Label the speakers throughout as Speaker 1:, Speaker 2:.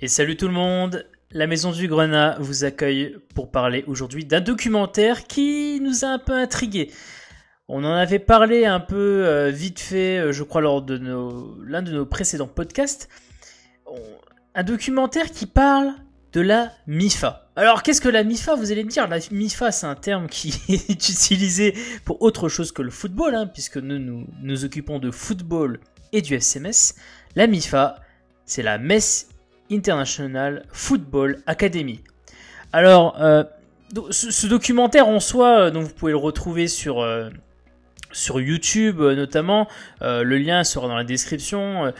Speaker 1: Et salut tout le monde La Maison du Grenat vous accueille pour parler aujourd'hui d'un documentaire qui nous a un peu intrigués. On en avait parlé un peu euh, vite fait, euh, je crois, lors de l'un de nos précédents podcasts. un documentaire qui parle de la MIFA. Alors qu'est-ce que la MIFA Vous allez me dire, la MIFA c'est un terme qui est utilisé pour autre chose que le football, hein, puisque nous, nous nous occupons de football et du SMS. La MIFA, c'est la messe International Football Academy. Alors, euh, ce, documentaire en soi, euh, donc vous pouvez le retrouver sur euh, sur YouTube notamment. le lien sera dans la description.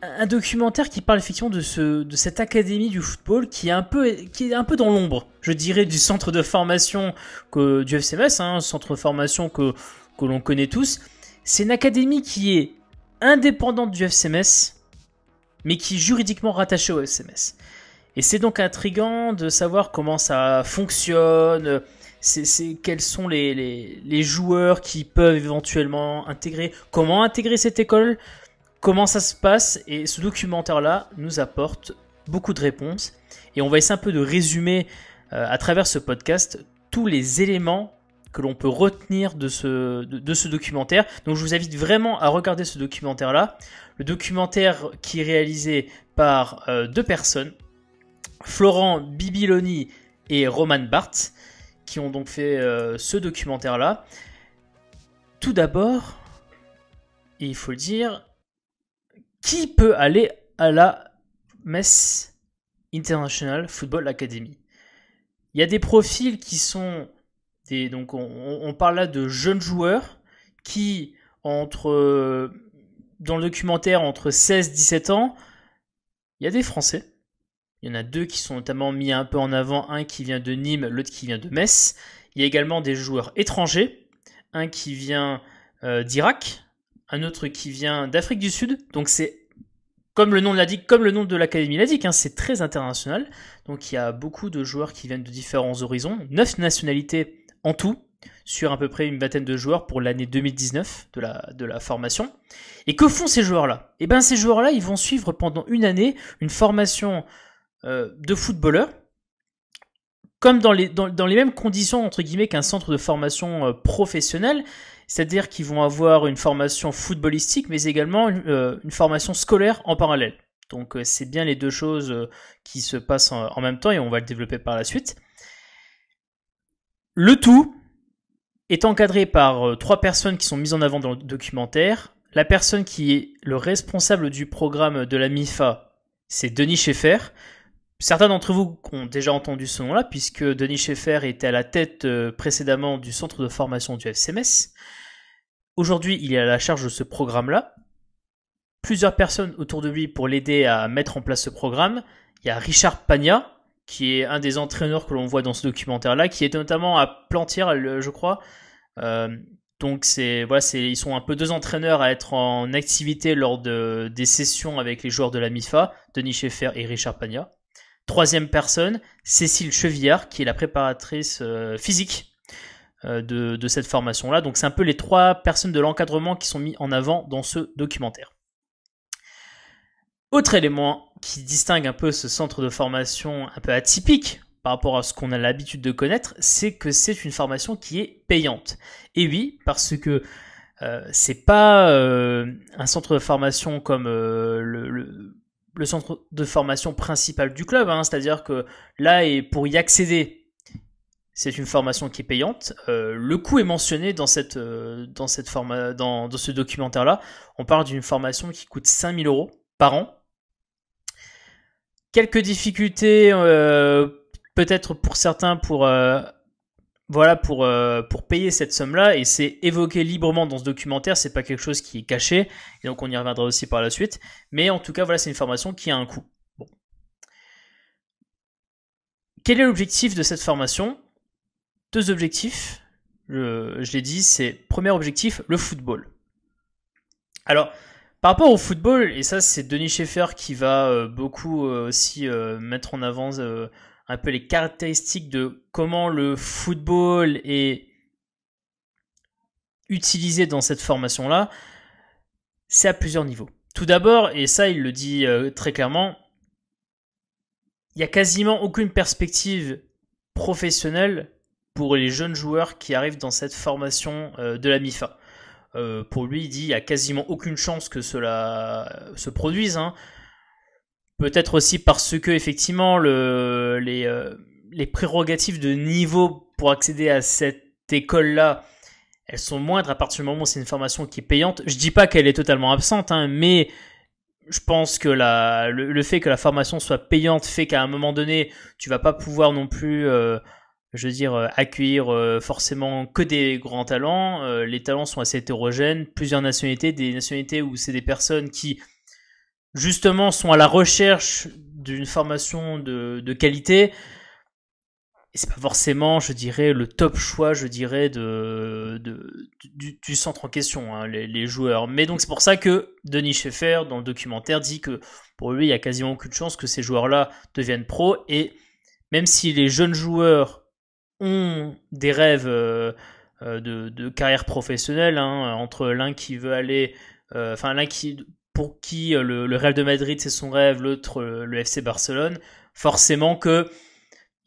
Speaker 1: Un documentaire qui parle effectivement de, ce, de cette académie du football qui est un peu, qui est un peu dans l'ombre, je dirais, du centre de formation que, du FCMS, Un hein, centre de formation que, que l'on connaît tous. C'est une académie qui est indépendante du FCMS, mais qui est juridiquement rattaché au SMS. Et c'est donc intrigant de savoir comment ça fonctionne, c'est quels sont les, les, joueurs qui peuvent éventuellement intégrer, comment intégrer cette école, comment ça se passe, et ce documentaire-là nous apporte beaucoup de réponses, et on va essayer un peu de résumer euh, à travers ce podcast tous les éléments que l'on peut retenir de ce, de, ce documentaire. Donc je vous invite vraiment à regarder ce documentaire-là. Le documentaire qui est réalisé par euh, deux personnes, Florent Bibiloni et Roman Barthes, qui ont donc fait euh, ce documentaire-là. Tout d'abord, il faut le dire, qui peut aller à la Mess International Football Academy. Il y a des profils qui sont donc on, parle là de jeunes joueurs qui, entre, euh, dans le documentaire, entre 16 et 17 ans, il y a des Français. Il y en a deux qui sont notamment mis un peu en avant, un qui vient de Nîmes, l'autre qui vient de Metz. Il y a également des joueurs étrangers, un qui vient euh, d'Irak, un autre qui vient d'Afrique du Sud. Donc c'est comme le nom l'indique, comme le nom de l'académie l'indique, hein, c'est très international. Donc il y a beaucoup de joueurs qui viennent de différents horizons, neuf nationalités en tout sur à peu près une vingtaine de joueurs pour l'année 2019 de la, de la formation. Et que font ces joueurs-là Eh bien ces joueurs-là, ils vont suivre pendant une année une formation euh, de footballeur, comme dans les, dans, les mêmes conditions entre guillemets qu'un centre de formation euh, professionnel, professionnelle, c'est-à-dire qu'ils vont avoir une formation footballistique, mais également une, euh, formation scolaire en parallèle. Donc c'est bien les deux choses qui se passent en même temps et on va le développer par la suite. Le tout est encadré par euh, trois personnes qui sont mises en avant dans le documentaire. La personne qui est le responsable du programme de la MIFA, c'est Denis Schaeffer. Certains d'entre vous ont déjà entendu ce nom-là, puisque Denis Schaeffer était à la tête euh, précédemment du centre de formation du FCMS. Aujourd'hui, il est à la charge de ce programme-là. Plusieurs personnes autour de lui pour l'aider à mettre en place ce programme. Il y a Richard Pagna, qui est un des entraîneurs que l'on voit dans ce documentaire-là, qui est notamment à Plantière, je crois. Euh, donc c'est voilà, c'est ils sont un peu deux entraîneurs à être en activité lors de des sessions avec les joueurs de la MIFA, Denis Schaeffer et Richard Pagna. Troisième personne, Cécile Chevillard, qui est la préparatrice euh, physique euh, de, de cette formation-là. Donc c'est un peu les trois personnes de l'encadrement qui sont mis en avant dans ce documentaire. Autre élément qui distingue un peu ce centre de formation un peu atypique par rapport à ce qu'on a l'habitude de connaître, c'est que c'est une formation qui est payante. Et oui, parce que ce euh, c'est pas euh, un centre de formation comme euh, le, centre de formation principal du club, hein. c'est-à-dire que là, et pour y accéder, c'est une formation qui est payante. le coût est mentionné dans, cette, dans, cette dans ce documentaire-là. On parle d'une formation qui coûte 5000 euros par an quelques difficultés, euh, peut-être pour certains, pour euh, voilà pour euh, pour payer cette somme-là. Et c'est évoqué librement dans ce documentaire. C'est pas quelque chose qui est caché. Et donc on y reviendra aussi par la suite. Mais en tout cas, voilà, c'est une formation qui a un coût. Quel est l'objectif de cette formation Deux objectifs. je, je l'ai dit. C'est premier objectif, le football. Alors, par rapport au football, et ça c'est Denis Schaeffer qui va euh, beaucoup euh, aussi euh, mettre en avant un peu les caractéristiques de comment le football est utilisé dans cette formation-là, c'est à plusieurs niveaux. Tout d'abord, et ça il le dit très clairement, il n'y a quasiment aucune perspective professionnelle pour les jeunes joueurs qui arrivent dans cette formation de la MIFA. Euh, pour lui, il dit il n'y a quasiment aucune chance que cela se produise. Hein. Peut-être aussi parce que, effectivement, le, euh, les, prérogatives de niveau pour accéder à cette école-là, elles sont moindres à partir du moment où c'est une formation qui est payante. Je dis pas qu'elle est totalement absente, hein, mais je pense que le, fait que la formation soit payante fait qu'à un moment donné, tu vas pas pouvoir non plus. Euh, je veux dire, euh, accueillir euh, forcément que des grands talents. Euh, les talents sont assez hétérogènes, plusieurs nationalités, des nationalités où c'est des personnes qui, justement, sont à la recherche d'une formation de, qualité. Et c'est pas forcément, je dirais, le top choix, je dirais, de, du, centre en question, hein, les, joueurs. Mais donc c'est pour ça que Denis Schaeffer, dans le documentaire, dit que pour lui, il n'y a quasiment aucune chance que ces joueurs-là deviennent pros. Et même si les jeunes joueurs ont mm. des rêves euh, euh, de, carrière professionnelle, hein, entre l'un qui veut aller, euh, enfin l'un qui pour qui le, Real de Madrid c'est son rêve, l'autre le FC Barcelone, forcément que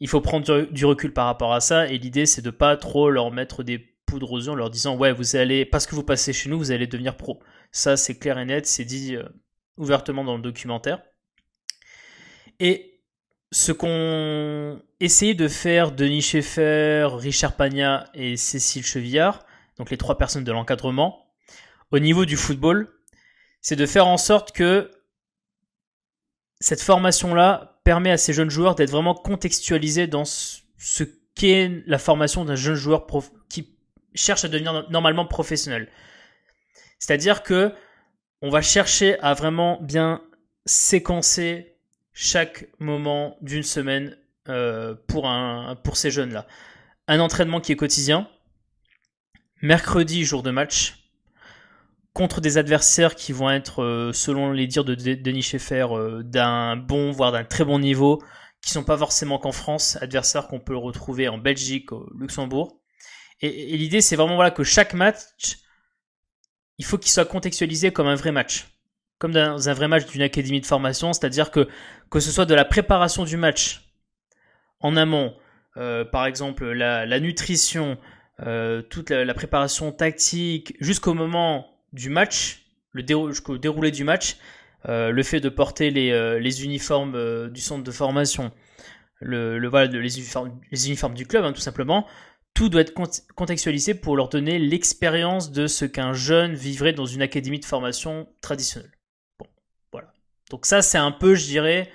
Speaker 1: il faut prendre du, recul par rapport à ça et l'idée c'est de pas trop leur mettre des poudres aux yeux en leur disant ouais vous allez parce que vous passez chez nous vous allez devenir pro. Ça c'est clair et net, c'est dit ouvertement dans le documentaire. Et ce qu'ont essayé de faire Denis Schaeffer, Richard Pagna et Cécile Chevillard, donc les trois personnes de l'encadrement, au niveau du football, c'est de faire en sorte que cette formation-là permet à ces jeunes joueurs d'être vraiment contextualisés dans ce qu'est la formation d'un jeune joueur qui cherche à devenir normalement professionnel. C'est-à-dire que on va chercher à vraiment bien séquencer chaque moment d'une semaine euh, pour, un, pour ces jeunes-là. Un entraînement qui est quotidien, mercredi jour de match, contre des adversaires qui vont être, euh, selon les dires de Denis Schaeffer, euh, d'un bon, voire d'un très bon niveau, qui sont pas forcément qu'en France, adversaires qu'on peut retrouver en Belgique, au Luxembourg. Et, et l'idée, c'est vraiment voilà, que chaque match, il faut qu'il soit contextualisé comme un vrai match comme dans un vrai match d'une académie de formation, c'est-à-dire que que ce soit de la préparation du match en amont, euh, par exemple la, nutrition, euh, toute la, préparation tactique, jusqu'au moment du match, le déroulé du match, euh, le fait de porter les, uniformes du centre de formation, le, le voilà, les, uniformes, les uniformes du club, hein, tout simplement, tout doit être contextualisé pour leur donner l'expérience de ce qu'un jeune vivrait dans une académie de formation traditionnelle. Donc ça, c'est un peu, je dirais,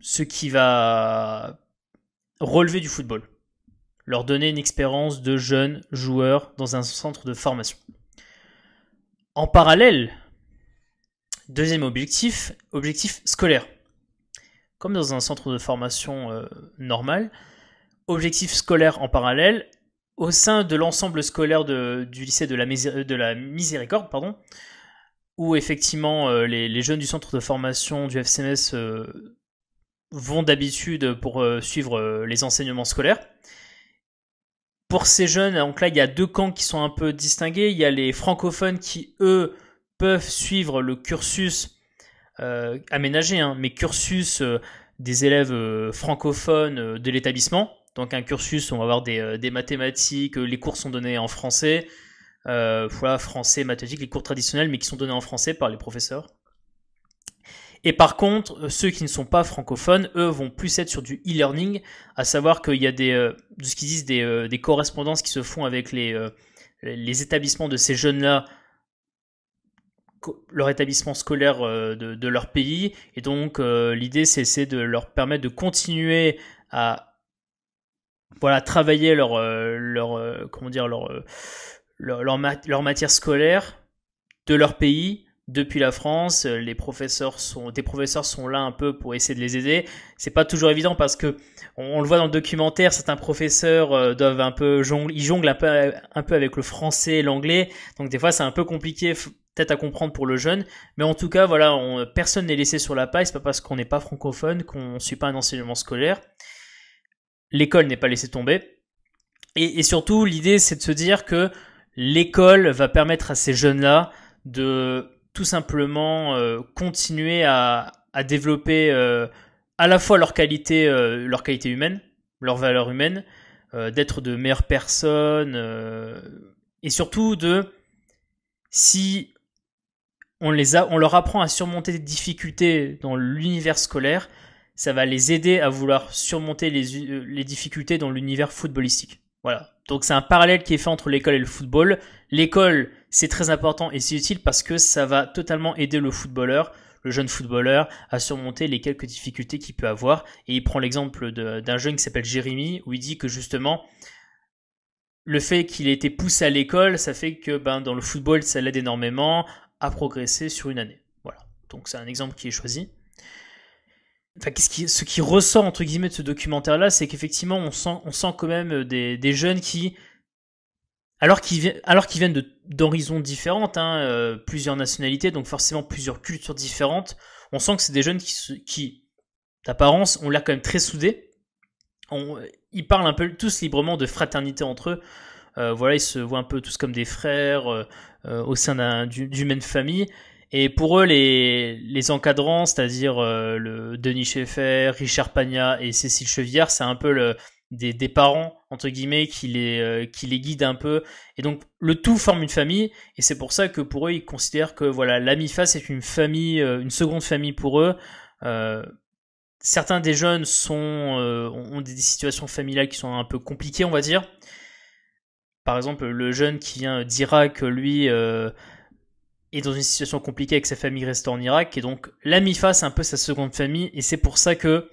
Speaker 1: ce qui va relever du football. Leur donner une expérience de jeunes joueurs dans un centre de formation. En parallèle, deuxième objectif, objectif scolaire. Comme dans un centre de formation euh, normal, objectif scolaire en parallèle, au sein de l'ensemble scolaire du lycée de de la Miséricorde, pardon, où effectivement euh, les, jeunes du centre de formation du FCMS euh, vont d'habitude pour euh, suivre les enseignements scolaires. Pour ces jeunes, donc là, il y a deux camps qui sont un peu distingués. Il y a les francophones qui, eux, peuvent suivre le cursus aménagé, hein, mais cursus des élèves francophones de l'établissement. Donc un cursus, on va avoir des, des mathématiques, les cours sont donnés en français, voilà, euh, français, mathématiques, les cours traditionnels, mais qui sont donnés en français par les professeurs. Et par contre, euh, ceux qui ne sont pas francophones, eux, vont plus être sur du e-learning, à savoir qu'il y a des, euh, ce qu'ils disent, des, correspondances qui se font avec les, les établissements de ces jeunes-là, leur établissement scolaire de, leur pays. Et donc, l'idée, c'est de leur permettre de continuer à voilà travailler leur leur comment dire leur leur, matière scolaire de leur pays depuis la France. Euh, les professeurs sont, des professeurs sont là un peu pour essayer de les aider. C'est pas toujours évident parce que on, le voit dans le documentaire, certains professeurs euh, doivent un peu jongler, ils jonglent un peu, avec le français et l'anglais. Donc des fois, c'est un peu compliqué peut-être à comprendre pour le jeune. Mais en tout cas, voilà, personne n'est laissé sur la paille. C'est pas parce qu'on n'est pas francophone qu'on suit pas un enseignement scolaire. L'école n'est pas laissée tomber. et surtout, l'idée, c'est de se dire que l'école va permettre à ces jeunes-là de tout simplement euh, continuer à, développer euh, à la fois leur qualité, euh, leur qualité humaine, leur valeur humaine, d'être de meilleures personnes, et surtout de si on, les a, on leur apprend à surmonter des difficultés dans l'univers scolaire, ça va les aider à vouloir surmonter les, les difficultés dans l'univers footballistique. Voilà. Donc c'est un parallèle qui est fait entre l'école et le football. L'école, c'est très important et c'est utile parce que ça va totalement aider le footballeur, le jeune footballeur, à surmonter les quelques difficultés qu'il peut avoir. Et il prend l'exemple d'un jeune qui s'appelle Jérémy, où il dit que justement, le fait qu'il ait été poussé à l'école, ça fait que ben, dans le football, ça l'aide énormément à progresser sur une année. Voilà. Donc c'est un exemple qui est choisi. Enfin, ce, qui, ce qui ressort entre guillemets de ce documentaire là, c'est qu'effectivement on sent, on sent quand même euh, des, jeunes qui, alors qu'ils alors qu'ils viennent d'horizons différents, hein, euh, plusieurs nationalités, donc forcément plusieurs cultures différentes, on sent que c'est des jeunes qui, qui d'apparence ont l'air quand même très soudés. On, ils parlent un peu tous librement de fraternité entre eux. Euh, voilà, ils se voient un peu tous comme des frères au sein d'une même famille. Et pour eux, les, les encadrants, c'est-à-dire euh, le Denis Schaeffer, Richard Pagna et Cécile Chevillard, c'est un peu le, des, parents, entre guillemets, qui les, euh, qui les guident un peu. Et donc, le tout forme une famille. Et c'est pour ça que pour eux, ils considèrent que voilà, l'AMIFA, c'est une famille, euh, une seconde famille pour eux. certains des jeunes sont, ont des situations familiales qui sont un peu compliquées, on va dire. Par exemple, le jeune qui vient d'Irak, lui est dans une situation compliquée avec sa famille restant en Irak, et donc la MIFA face un peu sa seconde famille, et c'est pour ça que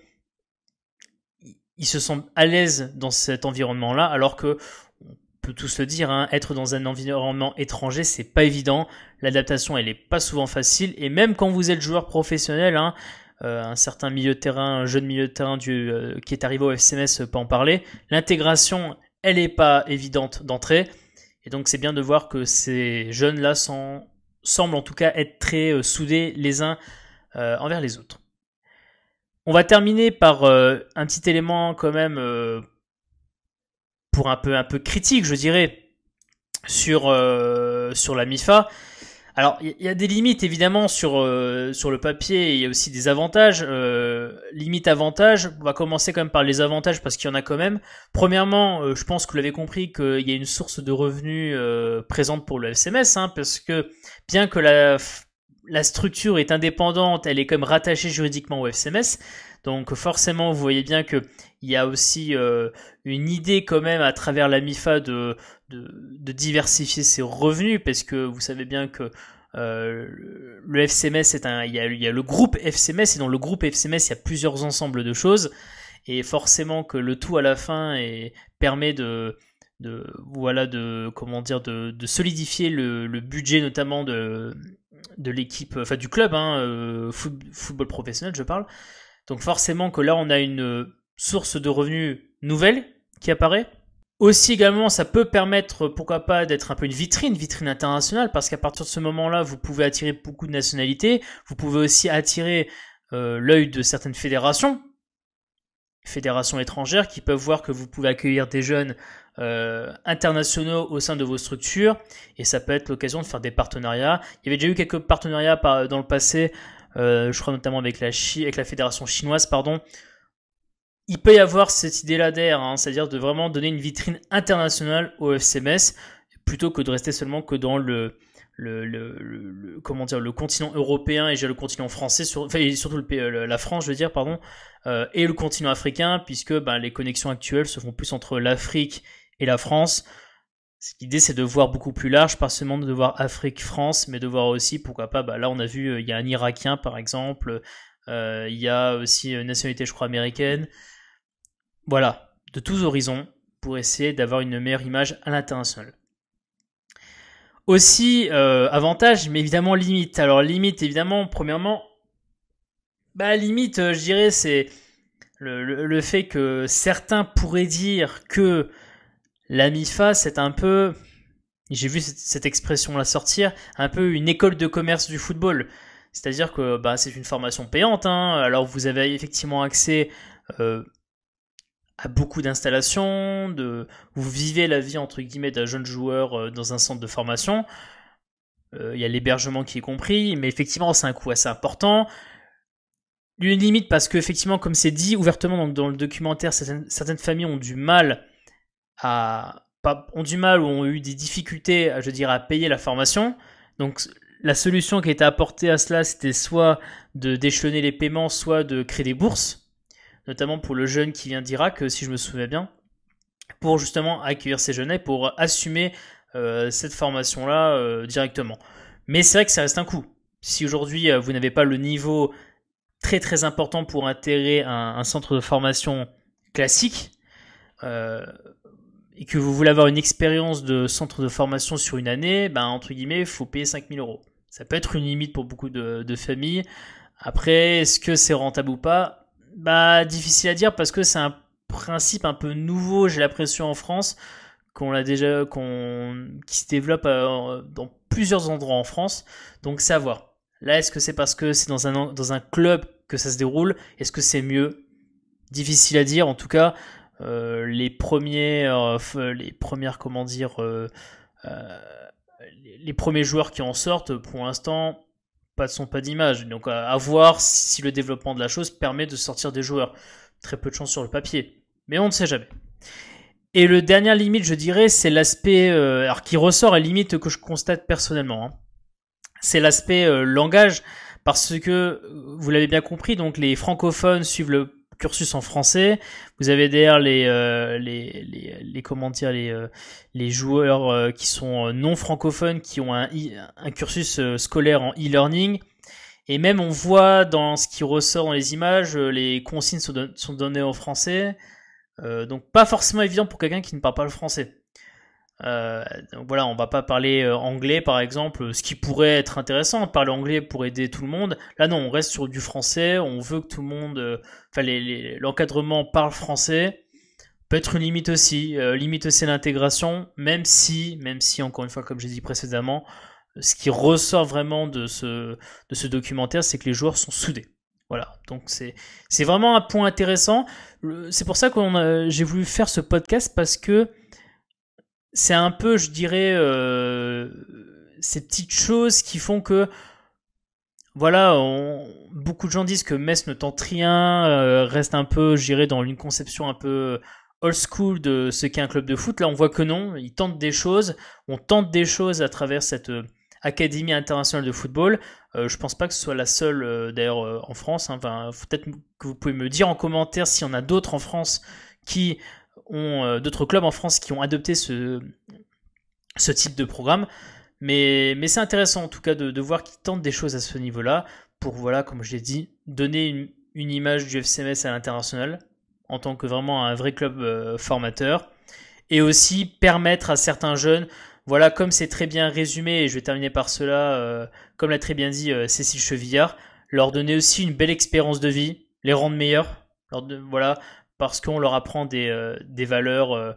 Speaker 1: ils se sent à l'aise dans cet environnement-là, alors que on peut tous le dire, hein, être dans un environnement étranger, c'est pas évident. L'adaptation, elle est pas souvent facile, et même quand vous êtes joueur professionnel, hein, euh, un certain milieu de terrain, un jeune milieu de terrain euh, qui est arrivé au FCMS euh, peut en parler. L'intégration, elle est pas évidente d'entrée. Et donc c'est bien de voir que ces jeunes-là sont semblent en tout cas être très euh, soudés les uns euh, envers les autres. On va terminer par euh, un petit élément quand même pour un peu un peu critique, je dirais, sur sur la MIFA. Alors, il y, a des limites évidemment sur euh, sur le papier. Il y a aussi des avantages. Euh, limite avantage. On va commencer quand même par les avantages parce qu'il y en a quand même. Premièrement, euh, je pense que vous l'avez compris qu'il y a une source de revenus euh, présente pour le FCMS, hein, parce que bien que la la structure est indépendante, elle est quand même rattachée juridiquement au FCMS. Donc forcément, vous voyez bien que il y a aussi une idée quand même à travers la MIFA de, de, diversifier ses revenus parce que vous savez bien que euh, le FCMS est un, il y, a, le groupe FCMS et dans le groupe FCMS il y a plusieurs ensembles de choses et forcément que le tout à la fin permet de, de voilà de comment dire de, solidifier le, budget notamment de de l'équipe enfin du club hein, euh, football professionnel je parle donc forcément que là on a une euh, source de revenus nouvelle qui apparaît aussi également, ça peut permettre, pourquoi pas, d'être un peu une vitrine, vitrine internationale, parce qu'à partir de ce moment-là, vous pouvez attirer beaucoup de nationalités, vous pouvez aussi attirer euh, l'œil de certaines fédérations, fédérations étrangères, qui peuvent voir que vous pouvez accueillir des jeunes euh, internationaux au sein de vos structures, et ça peut être l'occasion de faire des partenariats. Il y avait déjà eu quelques partenariats dans le passé, euh, je crois notamment avec la, avec la fédération chinoise, pardon, il peut y avoir cette idée-là d'air, hein, c'est-à-dire de vraiment donner une vitrine internationale au FCMS plutôt que de rester seulement que dans le, comment dire, le continent européen et le continent français, enfin, et surtout la France, je veux dire, pardon, euh, et le continent africain, puisque ben, les connexions actuelles se font plus entre l'Afrique et la France. L'idée, c'est de voir beaucoup plus large, pas seulement de voir Afrique-France, mais de voir aussi, pourquoi pas, ben, là, on a vu, euh, il y a un Irakien, par exemple, euh, il y a aussi une euh, nationalité, je crois, américaine. Voilà, de tous horizons pour essayer d'avoir une meilleure image à l'international. Aussi, euh, avantage, mais évidemment limite. Alors limite, évidemment, premièrement, bah limite, je dirais, c'est le, fait que certains pourraient dire que la MIFA, c'est un peu, j'ai vu cette expression-là sortir, un peu une école de commerce du football. C'est-à-dire que bah, c'est une formation payante, hein. alors vous avez effectivement accès euh, à beaucoup d'installations, vous vivez la vie entre guillemets d'un jeune joueur euh, dans un centre de formation, euh, il y a l'hébergement qui est compris, mais effectivement c'est un coût assez important. Une limite parce que effectivement comme c'est dit ouvertement dans, le documentaire, certaines, familles ont du mal à pas, ont du mal ou ont eu des difficultés, je dirais, à payer la formation. Donc la solution qui a été apportée à cela, c'était soit de d'échelonner les paiements, soit de créer des bourses, notamment pour le jeune qui vient d'Irak, euh, si je me souviens bien, pour justement accueillir ces jeunes pour assumer euh, cette formation-là euh, directement. Mais c'est vrai que ça reste un coût. Si aujourd'hui vous n'avez pas le niveau très très important pour intégrer un, centre de formation classique, et que vous voulez avoir une expérience de centre de formation sur une année, ben, entre guillemets, il faut payer 5000 euros ça peut être une limite pour beaucoup de, familles. Après, est-ce que c'est rentable ou pas Bah, difficile à dire parce que c'est un principe un peu nouveau, j'ai l'impression en France, qu'on l'a déjà, qu'on, qui se développe euh, dans plusieurs endroits en France. Donc, savoir. Là, est-ce que c'est parce que c'est dans un, dans un club que ça se déroule Est-ce que c'est mieux Difficile à dire. En tout cas, euh, les premiers, euh, les premières, comment dire, les premiers joueurs qui en sortent, pour l'instant, pas sont pas d'image. Donc à, voir si le développement de la chose permet de sortir des joueurs. Très peu de chance sur le papier, mais on ne sait jamais. Et le dernier limite, je dirais, c'est l'aspect euh, alors qui ressort et limite que je constate personnellement. Hein. C'est l'aspect euh, langage parce que vous l'avez bien compris, donc les francophones suivent le cursus en français. Vous avez derrière les, euh, les, les, euh, joueurs euh, qui sont non francophones, qui ont un, cursus scolaire en e-learning. Et même on voit dans ce qui ressort dans les images, les consignes sont, sont données en français. donc pas forcément évident pour quelqu'un qui ne parle pas le français. Euh, voilà, on va pas parler euh, anglais par exemple, ce qui pourrait être intéressant, parler anglais pour aider tout le monde. Là non, on reste sur du français, on veut que tout le monde, euh, enfin l'encadrement parle français. Peut être une limite aussi, limite aussi l'intégration, même si, même si encore une fois comme j'ai dit précédemment, ce qui ressort vraiment de ce, de ce documentaire, c'est que les joueurs sont soudés. Voilà, donc c'est vraiment un point intéressant. C'est pour ça que j'ai voulu faire ce podcast parce que c'est un peu, je dirais, euh, ces petites choses qui font que, voilà, beaucoup de gens disent que Metz ne tente rien, euh, reste un peu, je dirais, dans une conception un peu old school de ce qu'est un club de foot. Là, on voit que non, ils tentent des choses, on tente des choses à travers cette euh, Académie internationale de football. Euh, je pense pas que ce soit la seule, d'ailleurs, en France. Hein. Enfin, peut-être que vous pouvez me dire en commentaire s'il y en a d'autres en France qui euh, d'autres clubs en France qui ont adopté ce, type de programme. Mais, c'est intéressant en tout cas de, voir qu'ils tentent des choses à ce niveau-là pour, voilà, comme je l'ai dit, donner une, image du FCMS à l'international en tant que vraiment un vrai club euh, formateur et aussi permettre à certains jeunes, voilà, comme c'est très bien résumé, et je vais terminer par cela, euh, comme l'a très bien dit Cécile Chevillard, leur donner aussi une belle expérience de vie, les rendre meilleurs, leur voilà, parce qu'on leur apprend des, euh, valeurs, euh,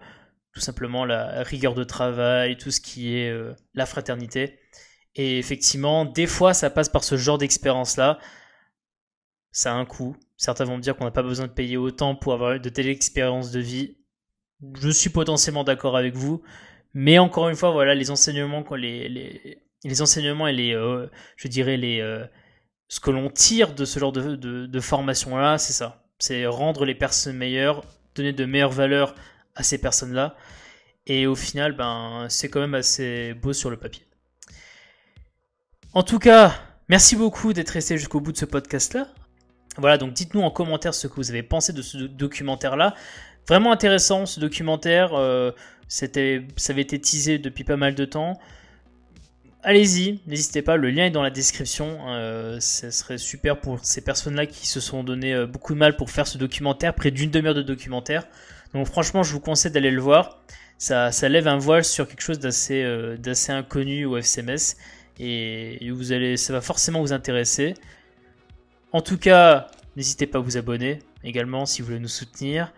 Speaker 1: tout simplement la rigueur de travail, tout ce qui est euh, la fraternité. Et effectivement, des fois, ça passe par ce genre d'expérience-là. Ça a un coût. Certains vont me dire qu'on n'a pas besoin de payer autant pour avoir de telles expériences de vie. Je suis potentiellement d'accord avec vous. Mais encore une fois, voilà, les enseignements, les, les, les enseignements et les, je dirais, les, ce que l'on tire de ce genre de formation-là, c'est ça c'est rendre les personnes meilleures, donner de meilleures valeurs à ces personnes-là. Et au final, ben, c'est quand même assez beau sur le papier. En tout cas, merci beaucoup d'être resté jusqu'au bout de ce podcast-là. Voilà, donc dites-nous en commentaire ce que vous avez pensé de ce documentaire-là. Vraiment intéressant ce documentaire. Euh, ça avait été teasé depuis pas mal de temps allez-y, n'hésitez pas, le lien est dans la description. Ce euh, serait super pour ces personnes-là qui se sont donné euh, beaucoup de mal pour faire ce documentaire, près d'une demi-heure de documentaire. Donc franchement, je vous conseille d'aller le voir. Ça, lève un voile sur quelque chose d'assez euh, inconnu au FCMS et vous allez, ça va forcément vous intéresser. En tout cas, n'hésitez pas à vous abonner également si vous voulez nous soutenir.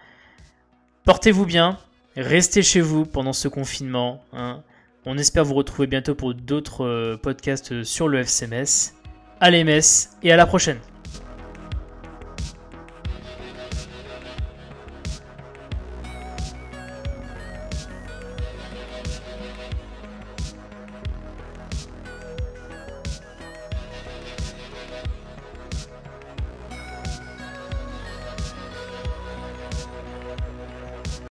Speaker 1: Portez-vous bien, restez chez vous pendant ce confinement. Hein. On espère vous retrouver bientôt pour d'autres euh, podcasts euh, sur le FCMS. Allez Metz et à la prochaine